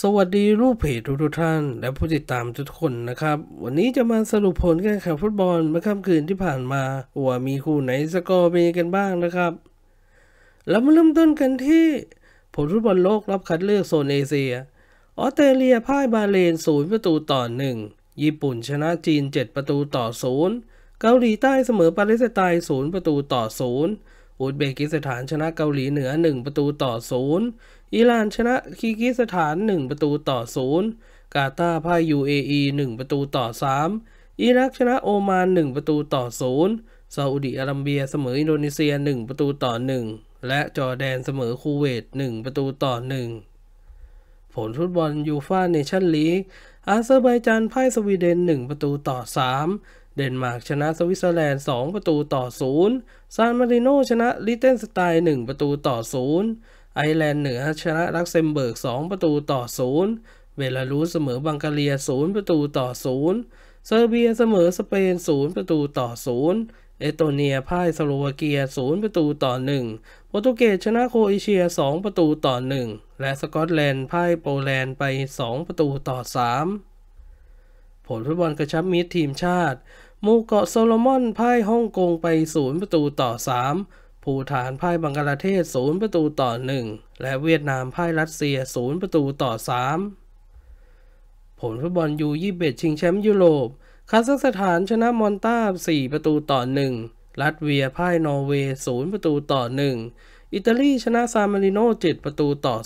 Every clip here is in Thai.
สวัสดีรูปเพจทุกท่าน และผู้ติดตามทุกคนนะครับ วันนี้จะมาสรุปผลการแข่งฟุตบอลเมื่อค่ำคืนที่ผ่านมาว่ามีคู่ไหนสกอร์เป็นกันบ้างนะครับ แล้วมาเริ่มต้นกันที่ ผลฟุตบอลโลกรอบคัดเลือกโซนเอเชีย ออสเตรเลียพ่ายบาเลนศูนย์ประตูต่อหนึ่งญี่ปุ่นชนะจีน 7 ประตูต่อศูนย์เกาหลีใต้เสมอปาเลสไตน์ศูนย์ประตูต่อศูนย์อุซเบกิสถานชนะเกาหลีเหนือ 1 ประตูต่อศูนย์อิหร่านชนะคีกิสถาน 1 ประตูต่อศูนย์กาตาร์พ่าย UAE 1 ประตูต่อ 3 อิรักชนะโอมาน1ประตูต่อศูนย์ซาอุดีอาระเบียเสมออินโดนีเซีย 1 ประตูต่อ 1 และจอร์แดนเสมอคูเวต1ประตูต่อ 1 ผลฟุตบอลยูฟ่าเนชั่นลีก อาเซอร์ไบจานพ่ายสวีเดน 1 ประตูต่อ3เดนมาร์กชนะสวิตเซอร์แลนด์ 2 ประตูต่อ0ซานมาริโนชนะลิเทนสไตน์1 ประตูต่อ 0 ไอร์แลนด์เหนือ ชนะลักเซมเบิร์ก2 ประตูต่อ 0 เวลารูสเสมอบังกาเลีย0ประตูต่อ 0 เซอร์เบียเสมอสเปน 0 ประตูต่อ 0 เอโตเนียพ่ายสโลวาเกีย0ประตูต่อ 1 โปรตุเกสชนะโคเอเชีย 2 ประตูต่อ 1 และสกอตแลนด์พ่ายโปแลนด์ไป 2 ประตูต่อ3ผลฟุตบอลกระชับมิตรทีมชาติ มูเกาะโซโลมอนพ่ายฮ่องกงไป0ประตูต่อ3ภูฐานพ่ายบังกลาเทศ0ประตูต่อ 1 และเวียดนามพ่ายรัสเซีย0ประตูต่อ 3 ผลฟุตบอลยูยี่เบชิงแชมป์ยุโรปคาซัคสถานชนะมอนตา4ประตูต่อ 1 ลัตเวียพ่ายนอร์เวย์0ประตูต่อ 1 อิตาลีชนะซามาริโน7ประตูต่อ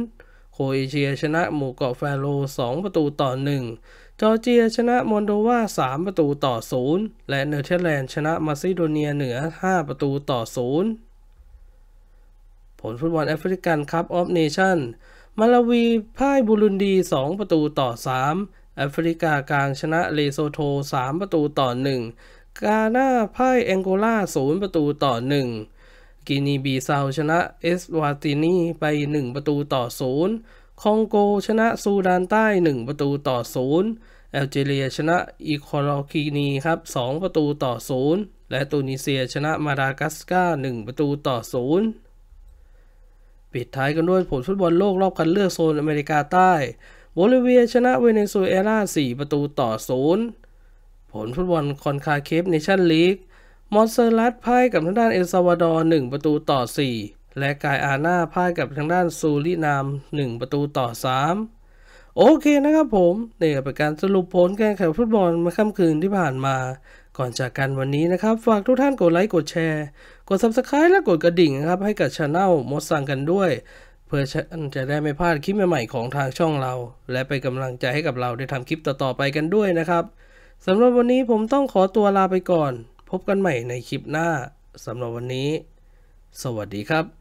0โคเอเชียชนะหมู่เกาะแฟโร2ประตูต่อ1จอร์เจียชนะมอนโดวา3ประตูต่อ 0 และเนเธอร์แลนด์ชนะมาซิโดเนียเหนือ 5 ประตูต่อ 0 ผลฟุตบอลแอฟริกันคัพออฟเนชั่นมาลาวีพ่ายบุรุนดี 2 ประตูต่อ3แอฟริกากลาง ชนะเลโซโท 3 ประตูต่อ1กาหน้าพ่ายแองโกลา0ประตูต่อ1กินีบีเซาชนะเอสวาตินีไป1ประตูต่อ 0คองโกชนะซูดานใต้ 1 ประตูต่อ0แอลจีเรียชนะอีคอร์คีนีครับ 2 ประตูต่อ0และตูนิเซียชนะมาดากัสกา1 ประตูต่อ0ปิดท้ายกันด้วยผลฟุตบอลโลกรอบคัดเลือกโซนอเมริกาใต้โบลิเวียชนะเวเนซุเอลา4 ประตูต่อ0ผลฟุตบอลคอนคาเคฟเนชั่นลีกมอนเซอร์ลัดพ่ายกับทางด้านเอลซาวาดอร์1ประตูต่อ 4และกายอาหน้าพ่ายกับทางด้านซูรินาม 1 ประตูต่อ 3 โอเคนะครับผมนี่ยเป็นการสรุปผลการแข่งฟุตบอลเมื่อค่ำคืนที่ผ่านมา ก่อนจากกันวันนี้นะครับ ฝากทุกท่านกดไลค์กดแชร์กด Subscribe และกดกระดิ่งนะครับ ให้กับช anel มดสั่งกันด้วย เพื่อจะได้ไม่พลาดคลิปใหม่ๆของทางช่องเรา และไปกำลังใจให้กับเราได้ทำคลิปต่อๆไปกันด้วยนะครับสำหรับวันนี้ผมต้องขอตัวลาไปก่อน พบกันใหม่ในคลิปหน้าสำหรับวันนี้ สวัสดีครับ